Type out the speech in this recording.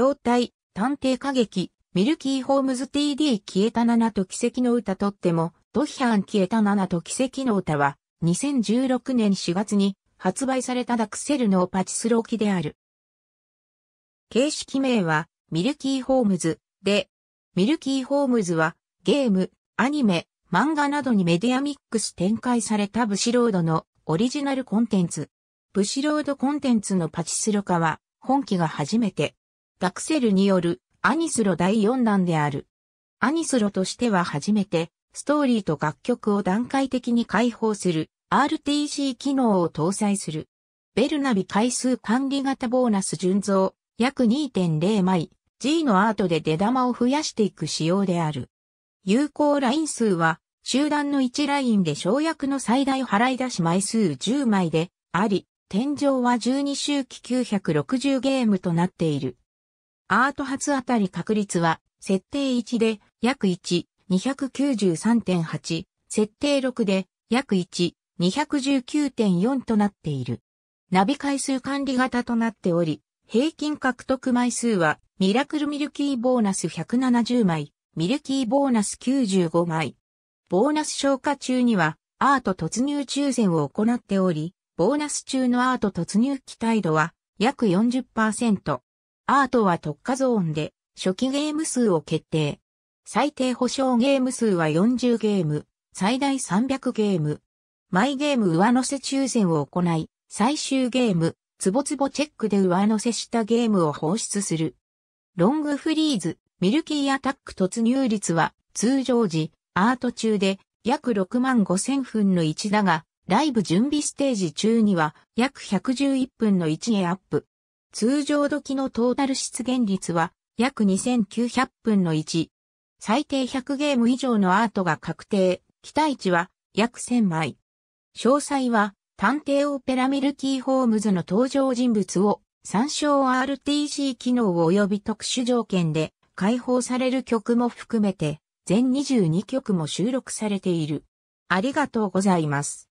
筐体、探偵歌劇、ミルキーホームズ TD 消えた7と奇跡の歌とっても、ドヒャン消えた7と奇跡の歌は、2016年4月に発売されたダクセルのパチスロー機である。形式名は、ミルキーホームズで、ミルキーホームズは、ゲーム、アニメ、漫画などにメディアミックス展開されたブシロードのオリジナルコンテンツ。ブシロードコンテンツのパチスロ化は、本期が初めてダクセルによるアニスロ第4弾である。アニスロとしては初めて、ストーリーと楽曲を段階的に開放する RTC 機能を搭載する。ベルナビ回数管理型ボーナス純増約2.0枚 G のアートで出玉を増やしていく仕様である。有効ライン数は集団の1ラインで省略の最大払い出し枚数10枚であり、天井は12周期960ゲームとなっている。アート発当たり確率は、設定1で約1、293.8、設定6で約1、219.4となっている。ナビ回数管理型となっており、平均獲得枚数は、ミラクルミルキーボーナス170枚、ミルキーボーナス95枚。ボーナス消化中には、アート突入抽選を行っており、ボーナス中のアート突入期待度は、約40%。アートは特化ゾーンで、初期ゲーム数を決定。最低保証ゲーム数は40ゲーム、最大300ゲーム。マイゲーム上乗せ抽選を行い、最終ゲーム、つぼつぼチェックで上乗せしたゲームを放出する。ロングフリーズ、ミルキーアタック突入率は通常時、アート中で約6万5千分の1だが、ライブ準備ステージ中には約111分の1へアップ。通常時のトータル出現率は約2900分の1。最低100ゲーム以上のアートが確定。期待値は約1000枚。詳細は探偵オペラミルキーホームズの登場人物を参照 RTC 機能及び特殊条件で解放される曲も含めて全22曲も収録されている。ありがとうございます。